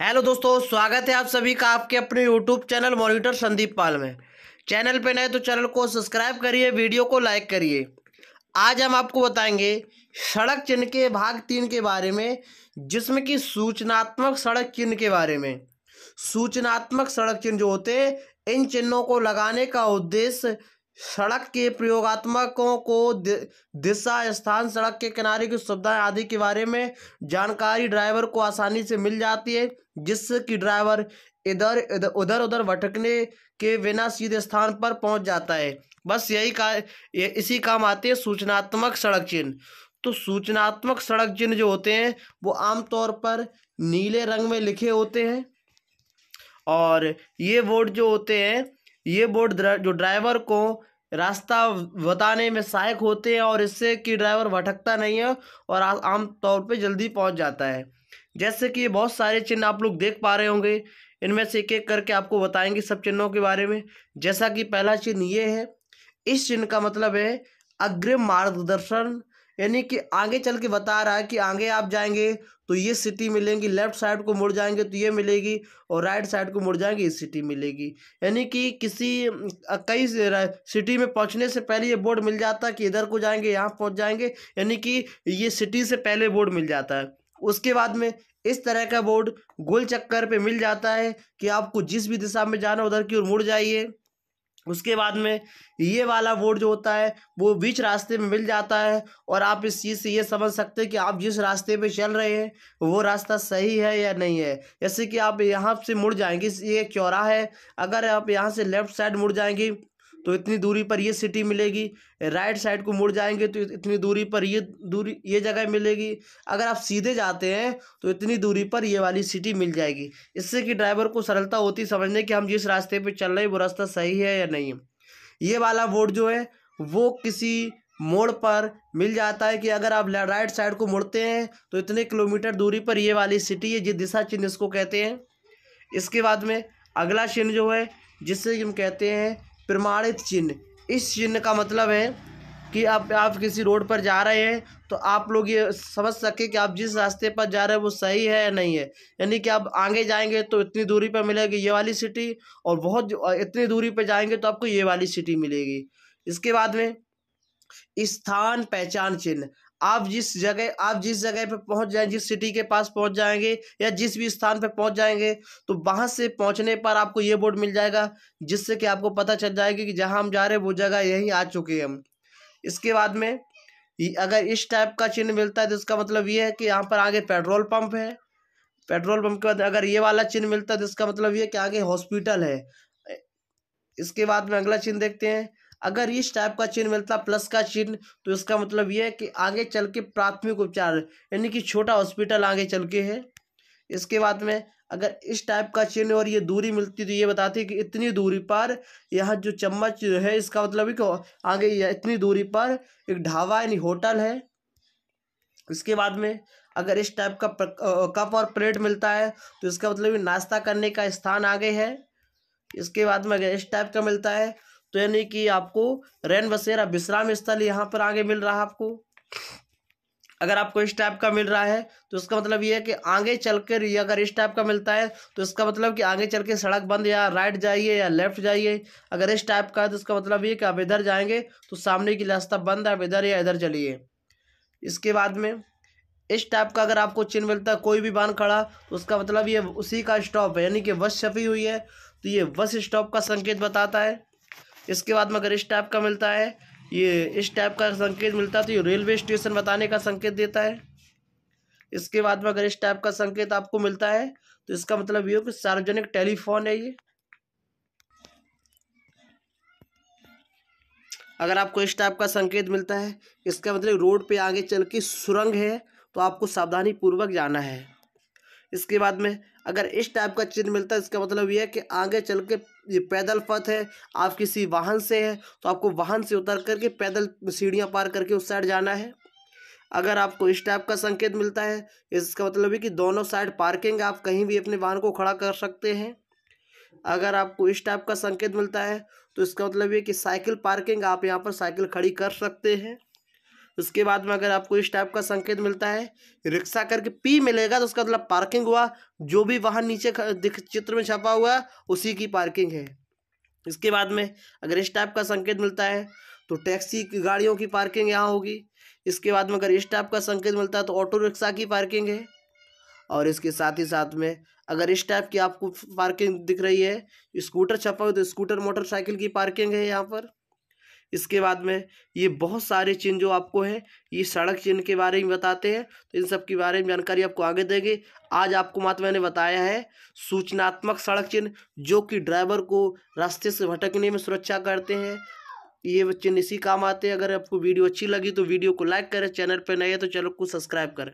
hello दोस्तों स्वागत है आप सभी का आपके अपने YouTube channel monitor Sandeep Pal में चैनल पे नए तो चैनल को सब्सक्राइब करिए वीडियो को लाइक करिए आज हम आपको बताएंगे सड़क चिन्ह के भाग तीन के बारे में जिसमें कि सूचनात्मक सड़क चिन्ह के बारे में सूचनात्मक सड़क चिन्ह जो होते हैं इन चिन्हों को लगाने का उद्देश्य सड़क के प्रयोगात्मकों को दिशा स्थान सड़क के किनारे की सुविधाएं आदि के बारे में जानकारी ड्राइवर को आसानी से मिल जाती है जिससे कि ड्राइवर इधर इधर उधर उधर भटकने के बिना सीधे स्थान पर पहुंच जाता है बस यही का ये इसी काम आते हैं सूचनात्मक सड़क चिन्ह तो सूचनात्मक सड़क चिन्ह जो होते हैं वो आमतौर पर नीले रंग में लिखे होते हैं और ये बोर्ड जो होते हैं ये बोर्ड जो ड्राइवर को रास्ता बताने में सहायक होते हैं और इससे कि ड्राइवर भटकता नहीं है और आम तौर पे जल्दी पहुंच जाता है जैसे कि ये बहुत सारे चिन्ह आप लोग देख पा रहे होंगे इनमें से एक एक करके आपको बताएंगे सब चिन्हों के बारे में जैसा कि पहला चिन्ह ये है इस चिन्ह का मतलब है अग्रिम मार्गदर्शन यानी कि आगे चल के बता रहा है कि आगे आप जाएंगे तो ये सिटी मिलेंगी लेफ्ट साइड को मुड़ जाएंगे तो ये मिलेगी और राइट साइड को मुड़ जाएंगे ये सिटी मिलेगी यानी कि किसी कई सिटी में पहुंचने से पहले ये बोर्ड मिल जाता है कि इधर को जाएंगे यहाँ पहुंच जाएंगे यानी कि ये सिटी से पहले बोर्ड मिल जाता है उसके बाद में इस तरह का बोर्ड गोल चक्कर पर मिल जाता है कि आपको जिस भी दिशा में जाना उधर की ओर मुड़ जाइए उसके बाद में ये वाला वोट जो होता है वो बीच रास्ते में मिल जाता है और आप इस चीज़ से ये समझ सकते हैं कि आप जिस रास्ते पे चल रहे हैं वो रास्ता सही है या नहीं है जैसे कि आप यहाँ से मुड़ जाएंगे ये चौराहा है अगर आप यहाँ से लेफ़्ट साइड मुड़ जाएंगे तो इतनी दूरी पर ये सिटी मिलेगी राइट साइड को मुड़ जाएंगे तो इतनी दूरी पर ये दूरी ये जगह मिलेगी अगर आप सीधे जाते हैं तो इतनी दूरी पर ये वाली सिटी मिल जाएगी इससे कि ड्राइवर को सरलता होती समझने कि हम जिस रास्ते पर चल रहे हैं वो रास्ता सही है या नहीं ये वाला बोर्ड जो है वो किसी मोड़ पर मिल जाता है कि अगर आप राइट साइड को मुड़ते हैं तो इतने किलोमीटर दूरी पर ये वाली सिटी है जिस दिशा चिन्ह इसको कहते हैं इसके बाद में अगला चिन्ह जो है जिससे हम कहते हैं प्रमाणित चिन्ह इस चिन्ह का मतलब है कि आप आप किसी रोड पर जा रहे हैं तो आप लोग ये समझ सके कि आप जिस रास्ते पर जा रहे हैं वो सही है या नहीं है यानी कि आप आगे जाएंगे तो इतनी दूरी पर मिलेगी ये वाली सिटी और बहुत इतनी दूरी पर जाएंगे तो आपको ये वाली सिटी मिलेगी इसके बाद में स्थान पहचान चिन्ह आप जिस जगह आप जिस जगह पर पहुंच जाएं जिस सिटी के पास पहुंच जाएंगे या जिस भी स्थान पर पहुंच जाएंगे तो वहां से पहुंचने पर आपको ये बोर्ड मिल जाएगा जिससे कि आपको पता चल जाएगा कि जहां हम जा रहे हैं वो जगह यहीं आ चुके हैं हम इसके बाद में अगर इस टाइप का चिन्ह मिलता है तो इसका मतलब ये है कि यहाँ पर आगे पेट्रोल पंप है पेट्रोल पंप के बाद अगर ये वाला चिन्ह मिलता है तो इसका मतलब ये कि आगे हॉस्पिटल है इसके बाद में अगला चिन्ह देखते हैं अगर इस टाइप का चिन्ह मिलता प्लस का चिन्ह तो इसका मतलब यह है कि आगे चल के प्राथमिक उपचार यानी कि छोटा हॉस्पिटल आगे चल के है इसके बाद में अगर इस टाइप का चिन्ह और ये दूरी मिलती तो ये बताती है कि इतनी दूरी पर यह जो चम्मच है इसका मतलब है आगे इतनी दूरी पर एक ढाबा यानी होटल है इसके बाद में अगर इस टाइप का कप और प्लेट मिलता है तो इसका मतलब नाश्ता करने का स्थान आगे है इसके बाद में अगर इस टाइप का मिलता है तो यानी कि आपको रैन बसेरा विश्राम स्थल यहाँ पर आगे मिल रहा है आपको अगर आपको इस टाइप का मिल रहा है तो इसका मतलब ये है कि आगे चलकर कर अगर इस टाइप का मिलता है तो इसका मतलब कि आगे चल के सड़क बंद या राइट जाइए या लेफ्ट जाइए अगर इस टाइप का है तो इसका मतलब ये कि आप इधर जाएंगे तो सामने की रास्ता बंद है आप इधर या इधर चलिए इसके बाद में इस टाइप का अगर आपको चिन्ह मिलता है कोई भी बांध खड़ा तो उसका मतलब ये उसी का स्टॉप है यानी कि बस छपी हुई है तो ये बस स्टॉप का संकेत बताता है इसके बाद में अगर इस टाइप का मिलता है ये इस टाइप का संकेत मिलता है तो ये रेलवे स्टेशन बताने का संकेत देता है इसके बाद में अगर इस टाइप का संकेत आपको मिलता है तो इसका मतलब ये हो कि सार्वजनिक टेलीफोन है ये अगर आपको इस टाइप का संकेत मिलता है इसका मतलब रोड पे आगे चल के सुरंग है तो आपको सावधानी पूर्वक जाना है इसके बाद में अगर इस टाइप का चिन्ह मिलता है इसका मतलब यह है कि आगे चल के ये पैदल पथ है आप किसी वाहन से है तो आपको वाहन से उतर करके पैदल सीढ़ियाँ पार करके उस साइड जाना है अगर आपको इस टाइप का संकेत मिलता है इसका मतलब है कि दोनों साइड पार्किंग आप कहीं भी अपने वाहन को खड़ा कर सकते हैं अगर आपको इस टाइप का संकेत मिलता है तो इसका मतलब ये कि साइकिल पार्किंग आप यहाँ पर साइकिल खड़ी कर सकते हैं उसके बाद में अगर आपको इस टाइप का संकेत मिलता है रिक्शा करके पी मिलेगा तो उसका मतलब पार्किंग हुआ जो भी वाहन नीचे चित्र में छपा हुआ है उसी की पार्किंग है इसके बाद में अगर इस टाइप का संकेत मिलता है तो टैक्सी की गाड़ियों की पार्किंग यहाँ होगी इसके बाद में अगर इस टाइप का संकेत मिलता है तो ऑटो रिक्शा की पार्किंग है और इसके साथ ही साथ में अगर इस टाइप की आपको पार्किंग दिख रही है स्कूटर छपा हुआ तो स्कूटर मोटरसाइकिल की पार्किंग है यहाँ पर इसके बाद में ये बहुत सारे चिन्ह जो आपको हैं ये सड़क चिन्ह के बारे में बताते हैं तो इन सब के बारे में जानकारी आपको आगे देंगे आज आपको मात्र मैंने बताया है सूचनात्मक सड़क चिन्ह जो कि ड्राइवर को रास्ते से भटकने में सुरक्षा करते हैं ये चिन्ह इसी काम आते हैं अगर आपको वीडियो अच्छी लगी तो वीडियो को लाइक करें चैनल पर नए तो चैनल को सब्सक्राइब करें